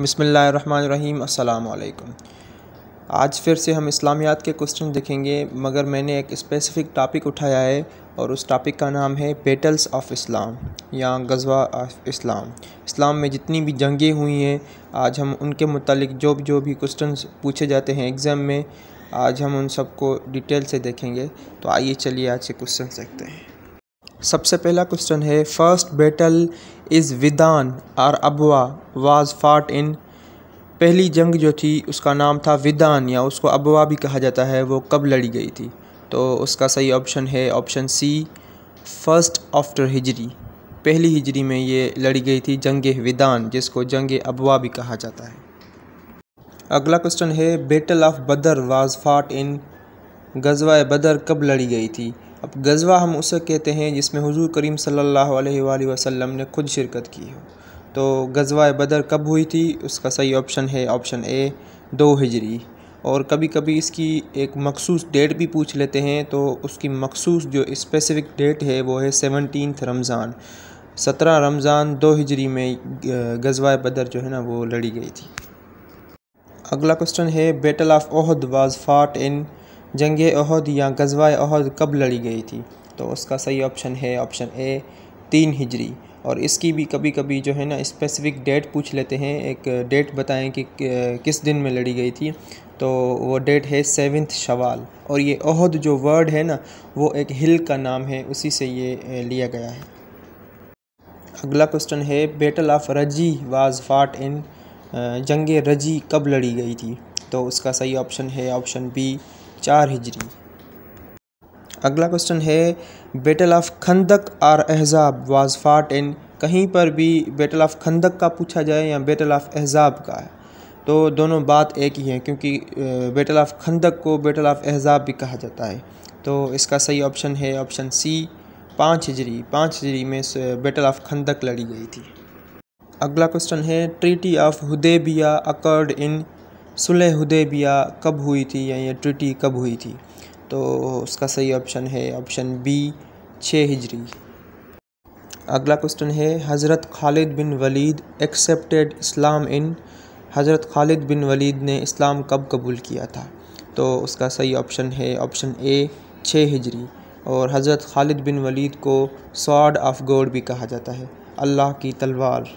बसमीम् अल्लाम आज फिर से हम इस्लामियात के क्वेश्चन देखेंगे मगर मैंने एक स्पेसिफ़िक टॉपिक उठाया है और उस टॉपिक का नाम है बेटल्स ऑफ इस्लाम या गजवा ऑफ इस्लाम इस्लाम में जितनी भी जंगें हुई हैं आज हम उनके मुतालिक जो जो भी क्वेश्चन पूछे जाते हैं एग्ज़ाम में आज हम उन सबको डिटेल से देखेंगे तो आइए चलिए आज से क्वेश्चन देखते हैं सबसे पहला क्वेश्चन है फर्स्ट बैटल इज़ विदान और अबवा वाज फाट इन पहली जंग जो थी उसका नाम था विदान या उसको अबवा भी कहा जाता है वो कब लड़ी गई थी तो उसका सही ऑप्शन है ऑप्शन सी फर्स्ट आफ्टर हिजरी पहली हिजरी में ये लड़ी गई थी जंग विदान जिसको जंग अबवा भी कहा जाता है अगला क्वेश्चन है बेटल ऑफ बदर वाज फाट इन गजवा बदर कब लड़ी गई थी अब गज़वा हम उसे कहते हैं जिसमें हुजूर करीम सल्लल्लाहु अलैहि वसल्लम ने खुद शिरकत की हो तो गज़वा बदर कब हुई थी उसका सही ऑप्शन है ऑप्शन ए दो हिजरी और कभी कभी इसकी एक मखसूस डेट भी पूछ लेते हैं तो उसकी मखसूस जो स्पेसिफ़िक डेट है वो है सेवनटीन रमज़ान सत्रह रमज़ान दो हिजरी में गजवा बदर जो है ना वो लड़ी गई थी अगला क्वेश्चन है battle of Uhud was fought इन जंग अहद या गजवा अहद कब लड़ी गई थी तो उसका सही ऑप्शन है ऑप्शन ए तीन हिजरी और इसकी भी कभी कभी जो है ना स्पेसिफिक डेट पूछ लेते हैं एक डेट बताएं कि किस दिन में लड़ी गई थी तो वो डेट है सेवन्थ शवाल और ये अहद जो वर्ड है ना वो एक हिल का नाम है उसी से ये लिया गया है अगला क्वेश्चन है बैटल ऑफ रजी वाज फाट इन जंग रजी कब लड़ी गई थी तो उसका सही ऑप्शन है ऑप्शन बी चार हिजरी अगला क्वेश्चन है battle of Khandaq or Ahzab was fought in कहीं पर भी बेटल ऑफ खंदक का पूछा जाए या बेटल ऑफ एहजाब का है तो दोनों बात एक ही है क्योंकि बेटल ऑफ खंदक को बेटल ऑफ एहजाब भी कहा जाता है तो इसका सही ऑप्शन है ऑप्शन सी पाँच हिजरी पाँच हिजरी में बैटल ऑफ खंदक लड़ी गई थी अगला क्वेश्चन है treaty of Hudaibiya occurred in सुलह हदेबिया कब हुई थी या ये ट्रिटी कब हुई थी तो उसका सही ऑप्शन है ऑप्शन बी छः हिजरी अगला क्वेश्चन है हज़रत Khalid bin Walid accepted Islam in हज़रत खालिद बिन वलीद ने इस्लाम कब कबूल किया था तो उसका सही ऑप्शन है ऑप्शन ए छः हिजरी और हज़रत खालिद बिन वलीद को सॉड ऑफ गोड भी कहा जाता है अल्लाह की तलवार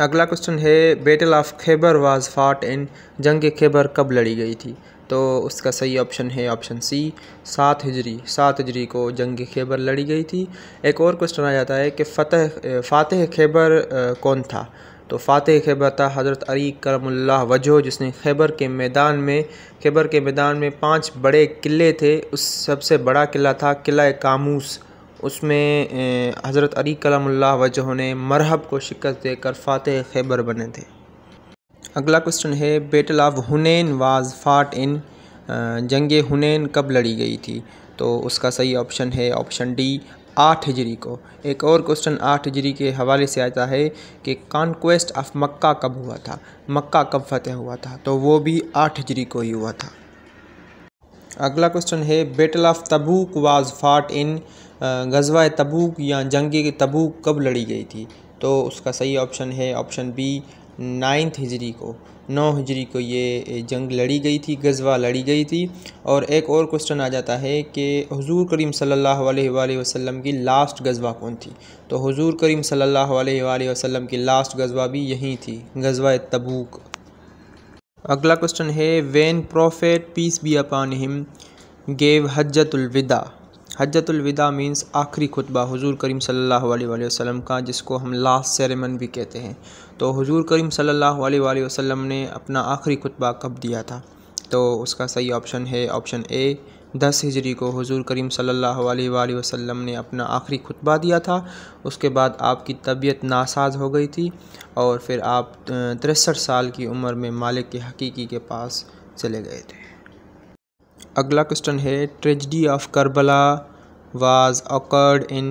अगला क्वेश्चन है battle of Khyber was fought इन जंग खैबर कब लड़ी गई थी तो उसका सही ऑप्शन है ऑप्शन सी सात हिजरी सात हिजरी को जंग खैबर लड़ी गई थी एक और क्वेश्चन आ जाता है कि फतेह फ़ातह खैबर कौन था तो फ़ातह खैबर था हज़रत अली करमुल्ला वजह जिसने खैबर के मैदान में खैबर के मैदान में पांच बड़े किले थे उस सबसे बड़ा किला था किला कामूस उसमें हज़रत अली कलामुल्लाह वजह ने मरहब को शिकस्त देकर फ़ातह खैबर बने थे अगला क्वेश्चन है बेटल ऑफ हुनैन वाज फाट इन जंग हुनैन कब लड़ी गई थी तो उसका सही ऑप्शन है ऑप्शन डी आठ हिजरी को एक और क्वेश्चन आठ हिजरी के हवाले से आता है कि कॉन्क्वेस्ट ऑफ मक्का कब हुआ था मक्का कब फतेह हुआ था तो वो भी आठ हिजरी को ही हुआ था अगला क्वेश्चन है बेटल ऑफ तबूक वाज फाट इन गज़वा तबूक या जंग तबूक कब लड़ी गई थी तो उसका सही ऑप्शन है ऑप्शन बी नाइन्थ हिजरी को नौ हिजरी को ये जंग लड़ी गई थी गजवा लड़ी गई थी और एक और क्वेश्चन आ जाता है कि हुजूर करीम सल्लल्लाहु अलैहि वसल्लम की लास्ट गजवा कौन थी तो हुजूर करीम सल्लल्लाहु अलैहि वसल्लम की लास्ट गजवा भी यहीं थी गजवा तबूक अगला क्वेश्चन है when prophet peace be upon him gave हजतुलविदा हजतुलविदा मीन्स आखिरी खुतबा हुजूर करीम सल्लल्लाहु अलैहि वसल्लम का जिसको हम लास्ट सेरेमन भी कहते हैं तो हुजूर करीम सल्लल्लाहु अलैहि वसल्लम ने अपना आखिरी खुतबा कब दिया था तो उसका सही ऑप्शन है ऑप्शन ए दस हिजरी को हुजूर करीम सल्लल्लाहु अलैहि वसल्लम ने अपना आखिरी खुतबा दिया था उसके बाद आपकी तबीयत नासाज हो गई थी और फिर आप तिरसठ साल की उम्र में मालिक के हकीकी के पास चले गए थे अगला क्वेश्चन है tragedy of Karbala was occurred in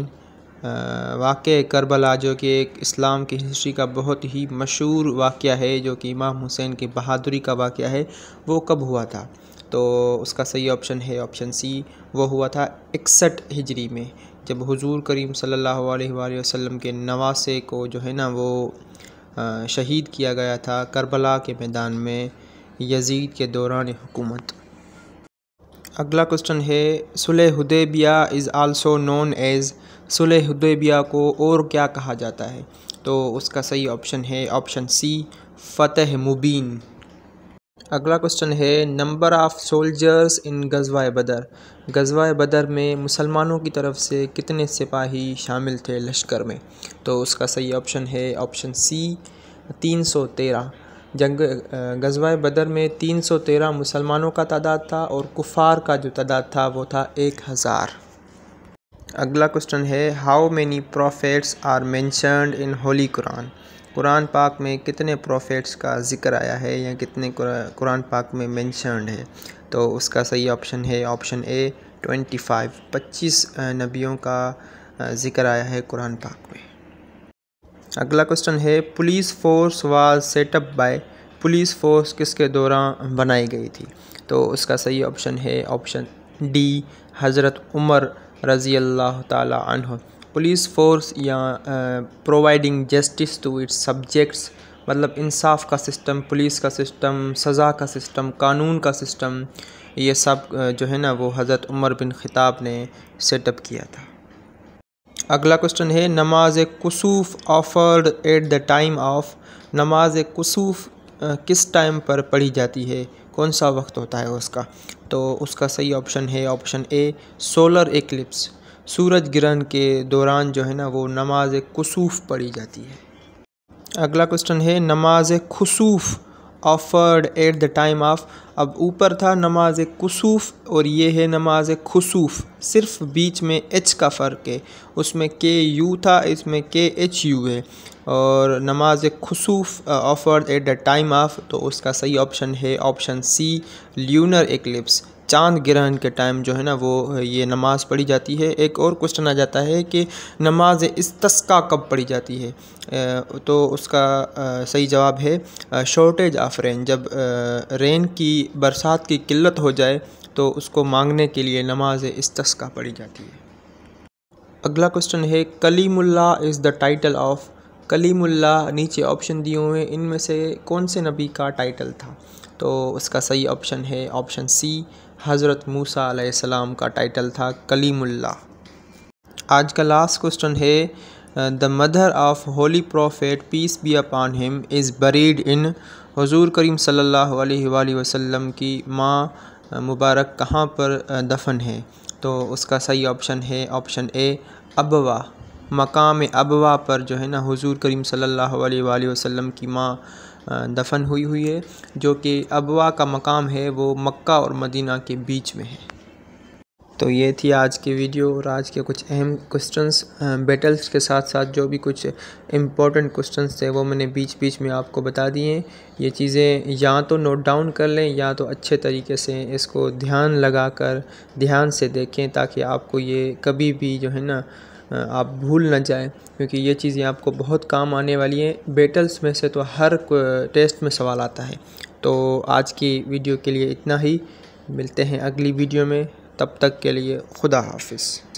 वाक़ करबला जो कि एक इस्लाम की हिस्ट्री का बहुत ही मशहूर वाक़ है जो कि इमाम हुसैन की बहादुरी का वाक़ है वो कब हुआ था तो उसका सही ऑप्शन है ऑप्शन सी वो हुआ था इकसठ हिजरी में जब हुजूर करीम सल्लल्लाहु अलैहि वसल्लम के नवासे को जो है ना वो शहीद किया गया था करबला के मैदान में यजीद के दौरान हुकूमत अगला क्वेश्चन है सुलह Hudaibiya is also known as सुलह हुदैबिया को और क्या कहा जाता है तो उसका सही ऑप्शन है ऑप्शन सी फतेह मुबीन अगला क्वेश्चन है नंबर ऑफ़ सोल्जर्स इन गजवा बदर गजवा बदर में मुसलमानों की तरफ से कितने सिपाही शामिल थे लश्कर में तो उसका सही ऑप्शन है ऑप्शन सी तीन सौ तेरह जंग ग़ज़वाए बदर में तीन सौ तेरह मुसलमानों का तादाद था और कुफ़ार का जो तादाद था वो था एक हज़ार अगला क्वेश्चन है how many prophets are mentioned in holy Quran Quran पाक में कितने प्रॉफिट्स का जिक्र आया है या कितने कुरान पाक में मैंशनड है तो उसका सही ऑप्शन है ऑप्शन ए ट्वेंटी फाइव पच्चीस नबियों का ज़िक्र आया है कुरान पाक में अगला क्वेश्चन है police force was set up by police force किसके दौरान बनाई गई थी तो उसका सही ऑप्शन है ऑप्शन डी हज़रत उमर रज़ी अल्लाह तह पुलिस फोर्स या providing justice to its subjects मतलब इंसाफ का सिस्टम पुलिस का सिस्टम सज़ा का सिस्टम कानून का सिस्टम ये सब जो है ना वो हज़रत उमर बिन ख़िताब ने सेटअप किया था अगला क्वेश्चन है नमाज कसूफ offered at the time of नमाज कसूफ किस टाइम पर पढ़ी जाती है कौन सा वक्त होता है उसका तो उसका सही ऑप्शन है ऑप्शन ए सोलर एक्लिप्स सूरज ग्रहण के दौरान जो है ना वो नमाज कसूफ पढ़ी जाती है अगला क्वेश्चन है नमाज खसूफ offered at the time of अब ऊपर था नमाज कसूफ़ और ये है नमाज खसूफ सिर्फ बीच में एच का फ़र्क है उसमें के यू था इसमें के एच यू है और नमाज खसूफ offered at the time of तो उसका सही ऑप्शन है ऑप्शन सी ल्यूनर एक्लिप्स चांद ग्रहण के टाइम जो है ना वो ये नमाज़ पढ़ी जाती है एक और क्वेश्चन आ जाता है कि नमाज तस्का कब पढ़ी जाती है तो उसका सही जवाब है शॉर्टेज ऑफ रेन जब रेन की बरसात की किल्लत हो जाए तो उसको मांगने के लिए नमाज तस्का पढ़ी जाती है अगला क्वेश्चन है कलीमुल्ला इज़ द टाइटल ऑफ कलीमुल्ला नीचे ऑप्शन दिए हुए इनमें से कौन से नबी का टाइटल था तो उसका सही ऑप्शन है ऑप्शन सी हज़रत मूसा आसमाम का टाइटल था कलीमुल्ला आज का लास्ट क्वेश्चन है the mother of holy prophet peace be upon him is buried in हजूर करीम सल्ला वसम की माँ मुबारक कहाँ पर दफन है तो उसका सही ऑप्शन है ऑप्शन ए अबवा मकाम अबवा पर जो है ना हजूर करीम सल्ला वसम की माँ दफ़न हुई हुई है जो कि अबवा का मकाम है वो मक्का और मदीना के बीच में है तो ये थी आज की वीडियो और आज के कुछ अहम क्वेश्चंस बेटल्स के साथ साथ जो भी कुछ इम्पोर्टेंट क्वेश्चंस थे वो मैंने बीच बीच में आपको बता दिए ये चीज़ें या तो नोट डाउन कर लें या तो अच्छे तरीके से इसको ध्यान लगा कर ध्यान से देखें ताकि आपको ये कभी भी जो है ना आप भूल ना जाएं क्योंकि ये चीज़ें आपको बहुत काम आने वाली हैं बेटल्स में से तो हर टेस्ट में सवाल आता है तो आज की वीडियो के लिए इतना ही मिलते हैं अगली वीडियो में तब तक के लिए खुदा हाफिज़